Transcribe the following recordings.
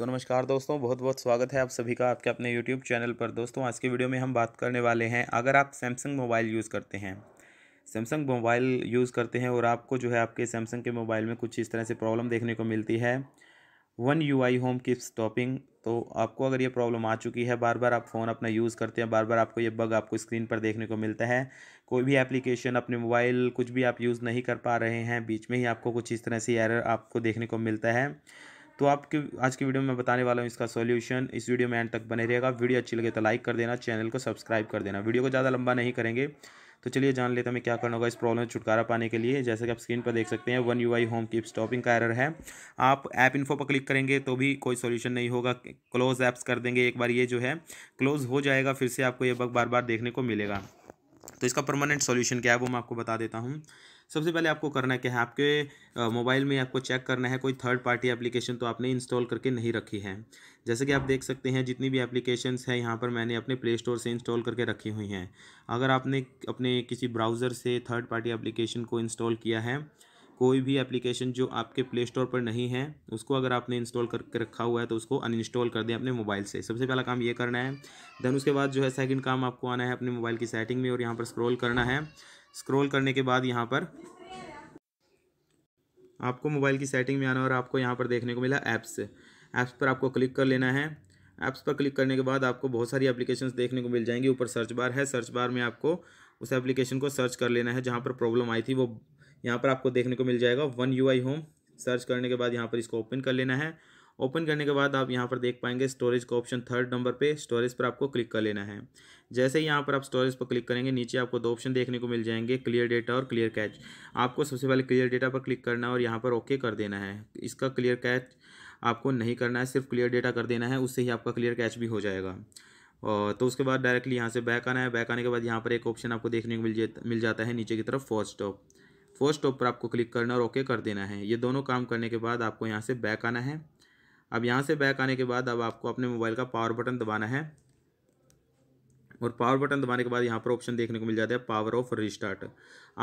सो नमस्कार दोस्तों बहुत बहुत स्वागत है आप सभी का आपके अपने यूट्यूब चैनल पर दोस्तों आज की वीडियो में हम बात करने वाले हैं अगर आप सैमसंग मोबाइल यूज़ करते हैं सैमसंग मोबाइल यूज़ करते हैं और आपको जो है आपके सैमसंग के मोबाइल में कुछ इस तरह से प्रॉब्लम देखने को मिलती है वन यू आई होम की स्टॉपिंग तो आपको अगर ये प्रॉब्लम आ चुकी है बार बार आप फ़ोन अपना यूज़ करते हैं बार बार आपको ये बग आपको स्क्रीन पर देखने को मिलता है कोई भी एप्लीकेशन अपने मोबाइल कुछ भी आप यूज़ नहीं कर पा रहे हैं बीच में ही आपको कुछ इस तरह से एरर आपको देखने को मिलता है तो आपके आज की वीडियो में बताने वाला हूँ इसका सोल्यूशन इस वीडियो में एंड तक बने रहेगा वीडियो अच्छी लगे तो लाइक कर देना चैनल को सब्सक्राइब कर देना वीडियो को ज़्यादा लंबा नहीं करेंगे तो चलिए जान लेते हैं हमें क्या करना होगा इस प्रॉब्लम से छुटकारा पाने के लिए जैसे कि आप स्क्रीन पर देख सकते हैं one UI Home home keep stopping का एरर है आप ऐप इन्फो पर क्लिक करेंगे तो भी कोई सॉल्यूशन नहीं होगा क्लोज ऐप्स कर देंगे एक बार ये जो है क्लोज हो जाएगा फिर से आपको ये बग बार बार देखने को मिलेगा तो इसका परमानेंट सोल्यूशन क्या है वो मैं आपको बता देता हूँ सबसे पहले आपको करना क्या है आपके मोबाइल में आपको चेक करना है कोई थर्ड पार्टी एप्लीकेशन तो आपने इंस्टॉल करके नहीं रखी है जैसे कि आप देख सकते हैं जितनी भी एप्लीकेशन हैं यहाँ पर मैंने अपने प्ले स्टोर से इंस्टॉल करके रखी हुई हैं अगर आपने अपने किसी ब्राउज़र से थर्ड पार्टी एप्लीकेशन को इंस्टॉल किया है कोई भी एप्लीकेशन जो आपके प्ले स्टोर पर नहीं है उसको अगर आपने इंस्टॉल करके रखा हुआ है तो उसको अनइंस्टॉल कर दें अपने मोबाइल से सबसे पहला काम ये करना है देन उसके बाद जो है सेकंड काम आपको आना है अपने मोबाइल की सेटिंग में और यहाँ पर स्क्रॉल करना है स्क्रॉल करने के बाद यहाँ पर आपको मोबाइल की सेटिंग में आना और आपको यहाँ पर देखने को मिला ऐप्स ऐप्स पर आपको क्लिक कर लेना है ऐप्स पर क्लिक करने के बाद आपको बहुत सारी एप्लीकेशंस देखने को मिल जाएंगी ऊपर सर्च बार है सर्च बार में आपको उस एप्लीकेशन को सर्च कर लेना है जहाँ पर प्रॉब्लम आई थी वो यहाँ पर आपको देखने को मिल जाएगा one UI Home home search करने के बाद यहाँ पर इसको ओपन कर लेना है ओपन करने के बाद आप यहाँ पर देख पाएंगे स्टोरेज का ऑप्शन थर्ड नंबर पे स्टोरेज पर आपको क्लिक कर लेना है जैसे ही यहाँ पर आप स्टोरेज पर क्लिक करेंगे नीचे आपको दो ऑप्शन देखने को मिल जाएंगे क्लियर डेटा और क्लियर कैच आपको सबसे पहले क्लियर डेटा पर क्लिक करना है और यहाँ पर ओके कर देना है इसका क्लियर कैच आपको नहीं करना है सिर्फ क्लियर डेटा कर देना है उससे ही आपका क्लियर कैच भी हो जाएगा और तो उसके बाद डायरेक्टली यहाँ से बैक आना है बैक आने के बाद यहाँ पर एक ऑप्शन आपको देखने को मिल मिल जाता है नीचे की तरफ फर्स्ट स्टॉप फर्स्ट स्टॉप पर आपको क्लिक करना और ओके कर देना है ये दोनों काम करने के बाद आपको यहाँ से बैक आना है अब यहाँ से बैक आने के बाद अब आपको अपने मोबाइल का पावर बटन दबाना है और पावर बटन दबाने के बाद यहाँ पर ऑप्शन देखने को मिल जाता है पावर ऑफ रिस्टार्ट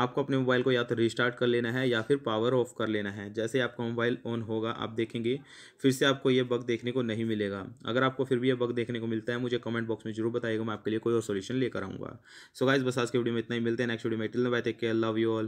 आपको अपने मोबाइल को या तो रिस्टार्ट कर लेना है या फिर पावर ऑफ कर लेना है जैसे आपका मोबाइल ऑन होगा आप देखेंगे फिर से आपको ये बग देखने को नहीं मिलेगा अगर आपको फिर भी ये बग देखने को मिलता है मुझे कमेंट बॉक्स में जरूर बताएगा मैं आपके लिए कोई और सोल्यूशन लेकर आऊँगा सो गाइज बस आज के वीडियो में इतना ही मिलते हैं नेक्स्ट वीडियो में till bye take care love you all